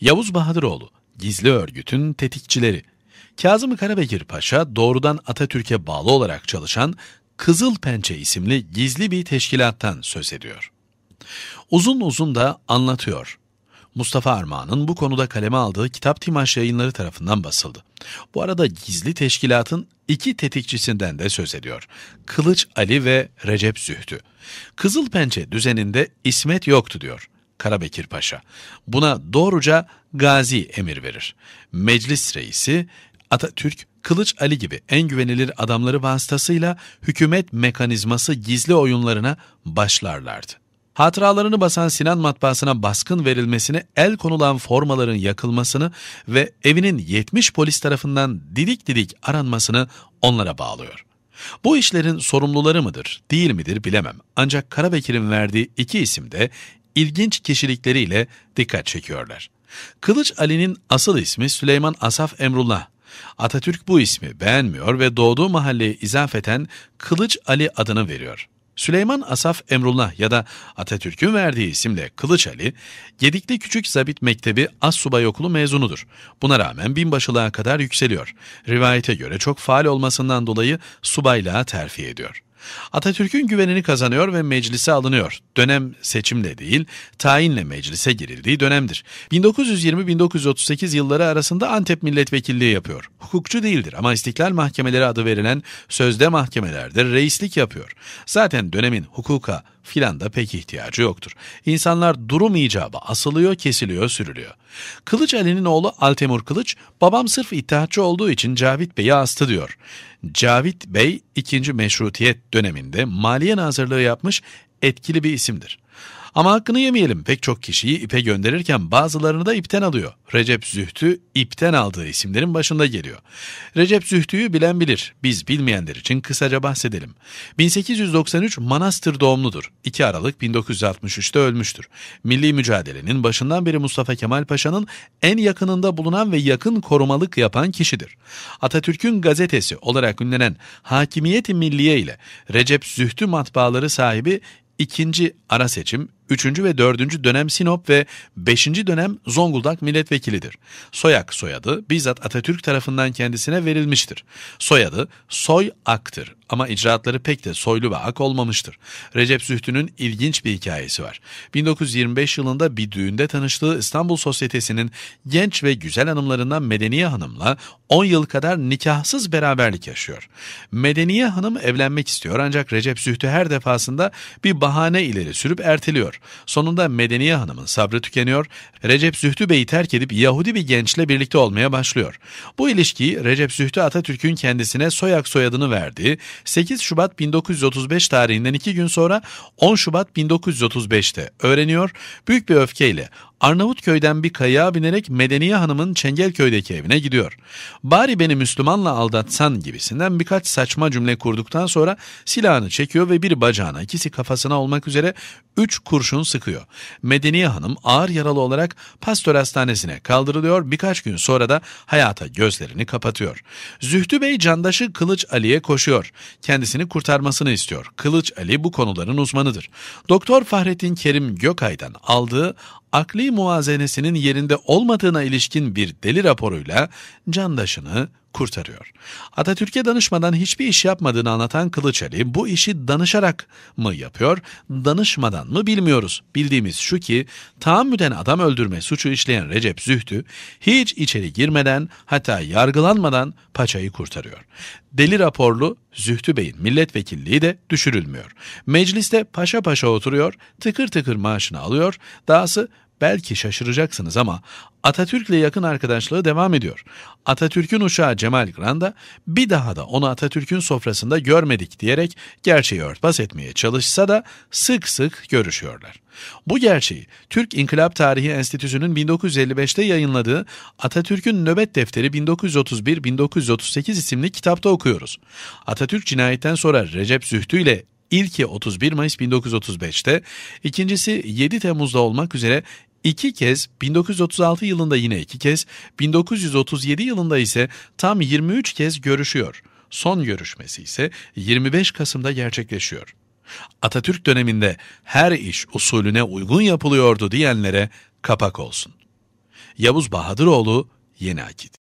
Yavuz Bahadıroğlu, gizli örgütün tetikçileri. Kazım Karabekir Paşa doğrudan Atatürk'e bağlı olarak çalışan Kızıl Pençe isimli gizli bir teşkilattan söz ediyor. Uzun uzun da anlatıyor. Mustafa Armağan'ın bu konuda kaleme aldığı kitap Timaş yayınları tarafından basıldı. Bu arada gizli teşkilatın iki tetikçisinden de söz ediyor. Kılıç Ali ve Recep Zühtü. Kızıl Pençe düzeninde İsmet yoktu diyor. Karabekir Paşa. Buna doğruca Gazi emir verir. Meclis reisi Atatürk, Kılıç Ali gibi en güvenilir adamları vasıtasıyla hükümet mekanizması gizli oyunlarına başlarlardı. Hatıralarını basan Sinan matbaasına baskın verilmesini, el konulan formaların yakılmasını ve evinin 70 polis tarafından didik didik aranmasını onlara bağlıyor. Bu işlerin sorumluları mıdır, değil midir bilemem. Ancak Karabekir'in verdiği iki isim de ilginç kişilikleriyle dikkat çekiyorlar. Kılıç Ali'nin asıl ismi Süleyman Asaf Emrullah. Atatürk bu ismi beğenmiyor ve doğduğu mahalleye izafeten Kılıç Ali adını veriyor. Süleyman Asaf Emrullah ya da Atatürk'ün verdiği isimle Kılıç Ali, Gedikli Küçük Zabit Mektebi Subay Okulu mezunudur. Buna rağmen binbaşılığa kadar yükseliyor. Rivayete göre çok faal olmasından dolayı subaylığa terfi ediyor. Atatürk'ün güvenini kazanıyor ve meclise alınıyor. Dönem seçimle değil, tayinle meclise girildiği dönemdir. 1920-1938 yılları arasında Antep milletvekilliği yapıyor. Hukukçu değildir ama istiklal mahkemeleri adı verilen sözde mahkemelerdir reislik yapıyor. Zaten dönemin hukuka, filan da pek ihtiyacı yoktur. İnsanlar durum icabı asılıyor, kesiliyor, sürülüyor. Kılıç Ali'nin oğlu Altemur Kılıç, babam sırf iddiatçı olduğu için Cavit Bey'i astı diyor. Cavit Bey, 2. Meşrutiyet döneminde Maliye Nazırlığı yapmış etkili bir isimdir. Ama hakkını yemeyelim pek çok kişiyi ipe gönderirken bazılarını da ipten alıyor. Recep Zühtü ipten aldığı isimlerin başında geliyor. Recep Zühtü'yü bilen bilir. Biz bilmeyenler için kısaca bahsedelim. 1893 Manastır doğumludur. 2 Aralık 1963'te ölmüştür. Milli mücadelenin başından beri Mustafa Kemal Paşa'nın en yakınında bulunan ve yakın korumalık yapan kişidir. Atatürk'ün gazetesi olarak ünlenen i Milliye ile Recep Zühtü matbaaları sahibi ikinci ara seçim 3. ve 4. dönem Sinop ve 5. dönem Zonguldak milletvekilidir. Soyak soyadı bizzat Atatürk tarafından kendisine verilmiştir. Soyadı soy aktır ama icraatları pek de soylu ve ak olmamıştır. Recep Zühtü'nün ilginç bir hikayesi var. 1925 yılında bir düğünde tanıştığı İstanbul Sosyetesi'nin genç ve güzel hanımlarından Medeniye Hanım'la 10 yıl kadar nikahsız beraberlik yaşıyor. Medeniye Hanım evlenmek istiyor ancak Recep Zühtü her defasında bir bahane ileri sürüp erteliyor. Sonunda Medeniye Hanım'ın sabrı tükeniyor, Recep Zühtü Bey'i terk edip Yahudi bir gençle birlikte olmaya başlıyor. Bu ilişkiyi Recep Zühtü Atatürk'ün kendisine soyak soyadını verdiği 8 Şubat 1935 tarihinden iki gün sonra 10 Şubat 1935'te öğreniyor, büyük bir öfkeyle Arnavutköy'den bir kayığa binerek Medeniye Hanım'ın Çengelköy'deki evine gidiyor. Bari beni Müslümanla aldatsan gibisinden birkaç saçma cümle kurduktan sonra silahını çekiyor ve bir bacağına ikisi kafasına olmak üzere üç kurşun sıkıyor. Medeniye Hanım ağır yaralı olarak pastör hastanesine kaldırılıyor. Birkaç gün sonra da hayata gözlerini kapatıyor. Zühtü Bey candaşı Kılıç Ali'ye koşuyor. Kendisini kurtarmasını istiyor. Kılıç Ali bu konuların uzmanıdır. Doktor Fahrettin Kerim Gökay'dan aldığı akli muazenesinin yerinde olmadığına ilişkin bir deli raporuyla candaşını kurtarıyor. Atatürk'e danışmadan hiçbir iş yapmadığını anlatan Kılıç Ali bu işi danışarak mı yapıyor, danışmadan mı bilmiyoruz. Bildiğimiz şu ki tahammüden adam öldürme suçu işleyen Recep Zühtü hiç içeri girmeden hatta yargılanmadan paçayı kurtarıyor. Deli raporlu Zühtü Bey'in milletvekilliği de düşürülmüyor. Mecliste paşa paşa oturuyor, tıkır tıkır maaşını alıyor, dahası Belki şaşıracaksınız ama Atatürk'le yakın arkadaşlığı devam ediyor. Atatürk'ün uşağı Cemal Granda bir daha da onu Atatürk'ün sofrasında görmedik diyerek gerçeği örtbas etmeye çalışsa da sık sık görüşüyorlar. Bu gerçeği Türk İnkılap Tarihi Enstitüsü'nün 1955'te yayınladığı Atatürk'ün Nöbet Defteri 1931-1938 isimli kitapta okuyoruz. Atatürk cinayetten sonra Recep Zühtü ile İlki 31 Mayıs 1935'te, ikincisi 7 Temmuz'da olmak üzere İki kez, 1936 yılında yine iki kez, 1937 yılında ise tam 23 kez görüşüyor. Son görüşmesi ise 25 Kasım'da gerçekleşiyor. Atatürk döneminde her iş usulüne uygun yapılıyordu diyenlere kapak olsun. Yavuz Bahadıroğlu Yeni Akit